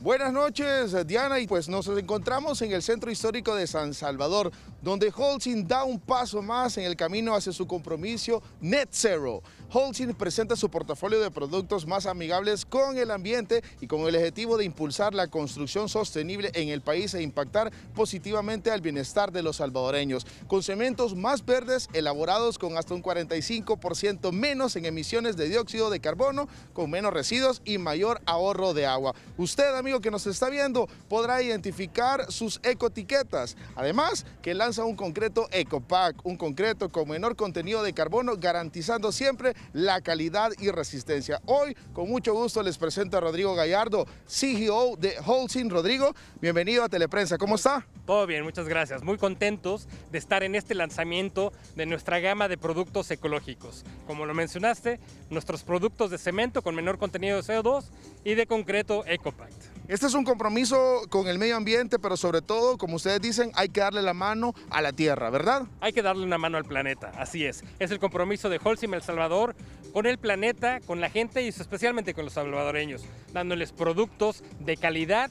Buenas noches, Diana, y pues nos encontramos en el Centro Histórico de San Salvador, donde Holcim da un paso más en el camino hacia su compromiso Net Zero. Holcim presenta su portafolio de productos más amigables con el ambiente y con el objetivo de impulsar la construcción sostenible en el país e impactar positivamente al bienestar de los salvadoreños, con cementos más verdes elaborados con hasta un 45% menos en emisiones de dióxido de carbono, con menos residuos y mayor ahorro de agua. Usted, amigo que nos está viendo, podrá identificar sus ecotiquetas. Además, que lanza un concreto Ecopack, un concreto con menor contenido de carbono, garantizando siempre la calidad y resistencia. Hoy, con mucho gusto, les presento a Rodrigo Gallardo, CEO de Holcim. Rodrigo, bienvenido a Teleprensa. ¿Cómo está? Todo bien, muchas gracias. Muy contentos de estar en este lanzamiento de nuestra gama de productos ecológicos. Como lo mencionaste, nuestros productos de cemento con menor contenido de CO2 y de concreto EcoPack. Este es un compromiso con el medio ambiente, pero sobre todo, como ustedes dicen, hay que darle la mano a la tierra, ¿verdad? Hay que darle una mano al planeta, así es. Es el compromiso de Holcim El Salvador con el planeta, con la gente y especialmente con los salvadoreños, dándoles productos de calidad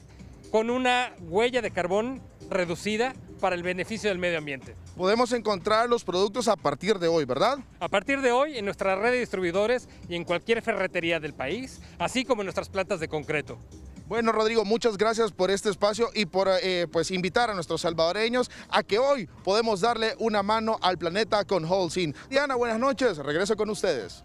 con una huella de carbón reducida para el beneficio del medio ambiente. Podemos encontrar los productos a partir de hoy, ¿verdad? A partir de hoy en nuestra red de distribuidores y en cualquier ferretería del país, así como en nuestras plantas de concreto. Bueno, Rodrigo, muchas gracias por este espacio y por eh, pues invitar a nuestros salvadoreños a que hoy podemos darle una mano al planeta con Holcim. Diana, buenas noches, regreso con ustedes.